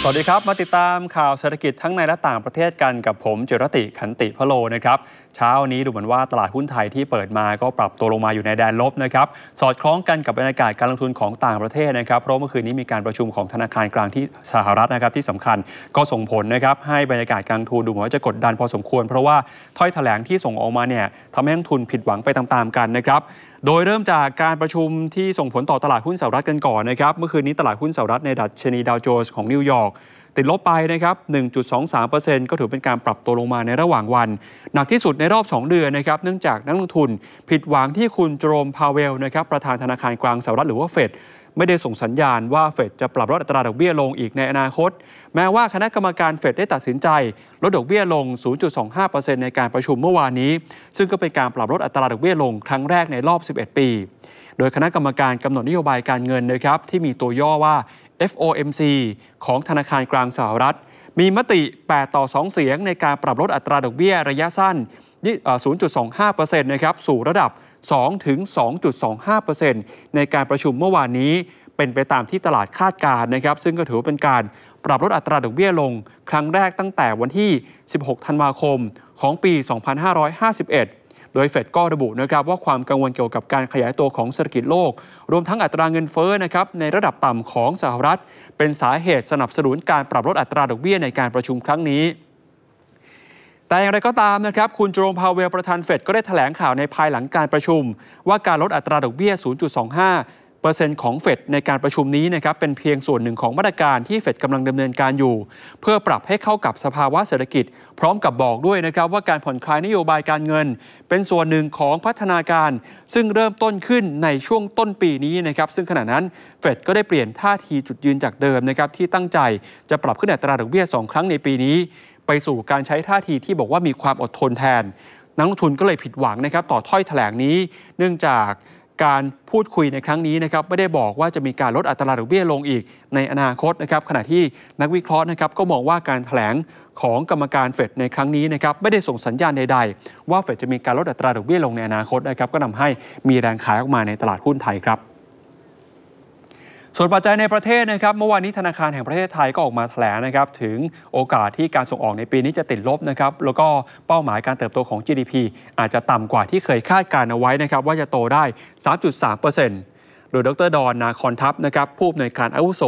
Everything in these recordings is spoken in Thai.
สวัสดีครับมาติดตามข่าวเศรษฐกิจทั้งในและต่างประเทศกันกับผม เจรติขันติพโลนะครับเช้านี้ดูเหมือนว่าตลาดหุ้นไทยที่เปิดมาก็ปรับตัวลงมาอยู่ในแดนลบนะครับสอดคล้องกันกับบรรยากาศการลงทุนของต่างประเทศนะครับเพราะเมื่อคืนนี้มีการประชุมของธนาคารกลางที่สหรัฐนะครับที่สำคัญก็ส่งผลนะครับให้บรรยากาศการลงทุนดูเหมือนว่าจะกดดันพอสมควร เพราะว่าถ้อยแถลงที่ส่งออกมาเนี่ยทำให้นักทุนผิดหวังไปตามๆกันนะครับโดยเริ่มจากการประชุมที่ส่งผลต่อตลาดหุ้นสหรัฐกันก่อนนะครับเมื่อคืนนี้ตลาดหุ้นสหรัฐในดัชนีดาวโจนส์ของนิวยอร์กติดลบไปนะครับ 1.23%ก็ถือเป็นการปรับตัวลงมาในระหว่างวัน หนักที่สุดในรอบ 2 เดือนนะครับ เนื่องจากนักลงทุน ผิดหวังที่คุณโจมพาเวลนะครับประธานธนาคารกลางสหรัฐหรือว่าเฟดไม่ได้ส่งสัญญาณว่าเฟดจะปรับลดอัตราดอกเบี้ยลงอีกในอนาคต แม้ว่าคณะกรรมการเฟดได้ตัดสินใจ ลดดอกเบี้ยลง 0.25%ในการประชุมเมื่อวานนี้ ซึ่งก็เป็นการปรับลดอัตราดอกเบี้ยลงครั้งแรกในรอบ 11 ปี โดยคณะกรรมการกำหนดนโยบายการเงินนะครับที่มีตัวย่อว่า FOMC ของธนาคารกลางสหรัฐ มีมติ 8 ต่อ 2 เสียงในการปรับลดอัตราดอกเบี้ยระยะสั้น0.25%นะครับสู่ระดับ2-2.25%ถึงในการประชุมเมื่อวานนี้เป็นไปตามที่ตลาดคาดการนะครับซึ่งก็ถือเป็นการปรับลดอัตราดอกเบี้ยลง ครั้งแรกตั้งแต่วันที่ 16 ธันวาคมของปี 2551โดยเฟดก็ระบุนะครับว่าความกังวลเกี่ยวกับการขยายตัวของเศรษฐกิจโลก รวมทั้งอัตราเงินเฟ้อนะครับ ในระดับต่ำของสหรัฐ เป็นสาเหตุสนับสนุนการปรับลดอัตราดอกเบี้ย ในการประชุมครั้งนี้ แต่อย่างไรก็ตามนะครับ คุณโจมพาเวลประธานเฟดก็ได้ถแถลงข่าวในภายหลังการประชุม ว่าการลดอัตราดอกเบี้ย 0.25เปอร์เซ็นต์ของเฟดในการประชุมนี้นะครับเป็นเพียงส่วนหนึ่งของมาตรการที่เฟดกำลังดำเนินการอยู่ เพื่อปรับให้เข้ากับสภาวะเศรษฐกิจ พร้อมกับบอกด้วยนะครับว่าการผ่อนคลายนโยบายการเงิน เป็นส่วนหนึ่งของพัฒนาการ ซึ่งเริ่มต้นขึ้นในช่วงต้นปีนี้นะครับซึ่งขณะนั้นเฟดก็ได้เปลี่ยนท่าทีจุดยืนจากเดิมนะครับที่ตั้งใจจะปรับขึ้นอัตราดอกเบี้ย2ครั้งในปีนี้ ไปสู่การใช้ท่าทีที่บอกว่ามีความอดทนแทน นักลงทุนก็เลยผิดหวังนะครับต่อถ้อยแถลงนี้ เนื่องจากการพูดคุยในครั้งนี้นะครับไม่ได้บอกว่าจะมีการลดอัตราดอกเบี้ยลงอีกในอนาคตนะครับขณะที่นักวิเคราะห์นะครับก็มองว่าการถแถลงของกรรมการเฟดในครั้งนี้นะครับไม่ได้ส่งสัญญาณใดๆ ว่าเฟดจะมีการลดอัตราดอกเบี้ยลงในอนาคตนะครับก็นำให้มีแรงขายออกมาในตลาดหุ้นไทยครับส่วนปัจจัยในประเทศนะครับ เมื่อวานนี้ธนาคารแห่งประเทศไทยก็ออกมาแถลงนะครับ ถึงโอกาสที่การส่งออกในปีนี้จะติดลบนะครับ แล้วก็เป้าหมายการเติบโตของ GDP อาจจะต่ำกว่าที่เคยคาดการเอาไว้นะครับ ว่าจะโตได้ 3.3%โดยดรดอนนาคอนทัพนะครับผู้อำนวยการอาวุโส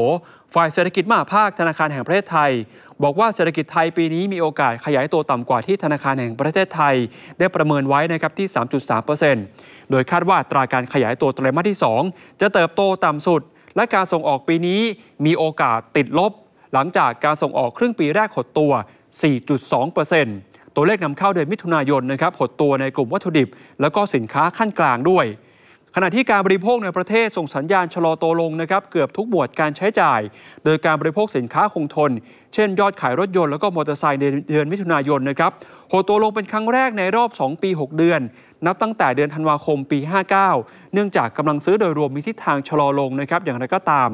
ฝ่ายเศรษฐกิจมหาภาคธนาคารแห่งประเทศไทย บอกว่าเศรษฐกิจไทยปีนี้มีโอกาสขยายตัวต่ำกว่าที่ธนาคารแห่งประเทศไทยได้ประเมินไว้นะครับที่ 3.3%โดยคาดว่าตราการขยายตัวไตรมาสที่ 2 จะเติบโตต่ำสุดและการส่งออกปีนี้มีโอกาสติดลบ หลังจากการส่งออกครึ่งปีแรกหดตัว 4.2%ตัวเลขนำเข้าเดือนมิถุนายนนะครับหดตัวในกลุ่มวัตถุดิบ แล้วก็สินค้าขั้นกลางด้วย ขณะที่การบริโภคในประเทศส่งสัญญาณชะลอตัวลงนะครับเกือบทุกหมวดการใช้จ่าย โดยการบริโภคสินค้าคงทนเช่น ยอดขายรถยนต์แล้วก็มอเตอร์ไซค์ในเดือนมิถุนายนนะครับหดตัวลงเป็นครั้งแรกในรอบ 2 ปี 6 เดือน นับตั้งแต่เดือนธันวาคมปี 59 เนื่องจากกำลังซื้อโดยรวมมีทิศทางชะลอลงนะครับ อย่างไรก็ตาม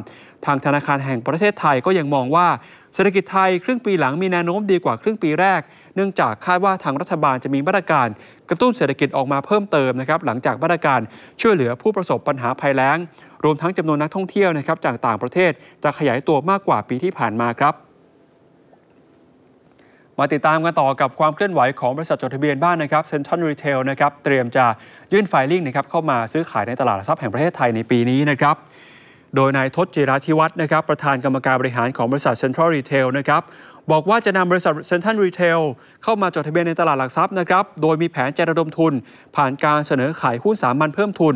ทางธนาคารแห่งประเทศไทยก็ยังมองว่าเศรษฐกิจไทยครึ่งปีหลังมีแนวโน้มดีกว่าครึ่งปีแรก เนื่องจากคาดว่าทางรัฐบาลจะมีมาตรการ กระตุ้นเศรษฐกิจออกมาเพิ่มเติมนะครับหลังจากมาตรการ ช่วยเหลือผู้ประสบปัญหาภัยแล้งรวมทั้งจำนวนนักท่องเที่ยวนะครับ จากต่างประเทศจะขยายตัวมากกว่าปีที่ผ่านมาครับมาติดตามกันต่อกับความเคลื่อนไหวของบริษัทจดทะเบียนบ้านนะครับเซ็นทรัลรีเทลนะครับเตรียมจะยื่นไฟลิ่งนะครับเข้ามาซื้อขายในตลาดทรัพย์แห่งประเทศไทยในปีนี้นะครับ โดยนายทศจิราธิวัฒน์นะครับประธานกรรมการบริหารของบริษัทเซ็นทรัลรีเทลนะครับบอกว่าจะนำบริษัทเซนทันรีเทลเข้ามาจดทะเบียนในตลาดหลักทรัพย์นะครับ โดยมีแผนจะระดมทุน ผ่านการเสนอขายหุ้นสามัญเพิ่มทุน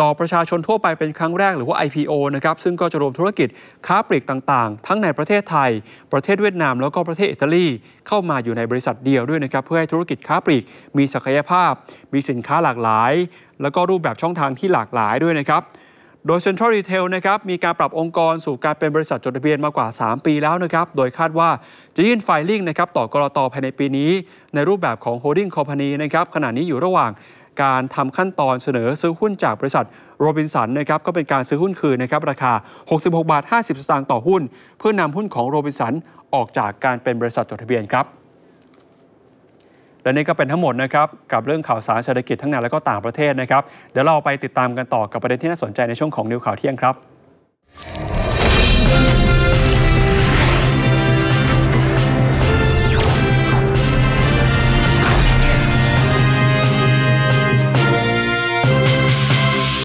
ต่อประชาชนทั่วไปเป็นครั้งแรกหรือว่า IPO นะครับซึ่งก็จะรวมธุรกิจค้าปลีกต่างๆ ทั้งในประเทศไทย ประเทศเวียดนามแล้วก็ประเทศอิตาลีเข้ามาอยู่ในบริษัทเดียวด้วยนะครับเพื่อให้ธุรกิจค้าปลีกมีศักยภาพ มีสินค้าหลากหลาย แล้วก็รูปแบบช่องทางที่หลากหลายด้วยนะครับโดย Central Retail นะครับมีการปรับองค์กรสู่การเป็นบริษัทจดทะเบียนมากว่า 3 ปีแล้วนะครับโดยคาดว่าจะยื่นไฟลิ่งนะครับต่อกรอตภายในปีนี้ ในรูปแบบของ Holding Company นะครับขณะนี้อยู่ระหว่าง การทำขั้นตอนเสนอซื้อหุ้นจากบริษัทโรบินสันนะครับก็เป็นการซื้อหุ้นคืนนะครับราคา 66 บาท50สตางค์ต่อหุ้น เพื่อนำหุ้นของโรบินสันออกจากการเป็นบริษัทจดทะเบียนครับและนี่ก็เป็นทั้งหมดนะครับกับเรื่องข่าวสารเศรษฐกิจทั้งในและก็ต่างประเทศนะครับเดี๋ยวเราไปติดตามกันต่อกับประเด็นที่น่าสนใจในช่วงของนิวข่าวเที่ยงครับ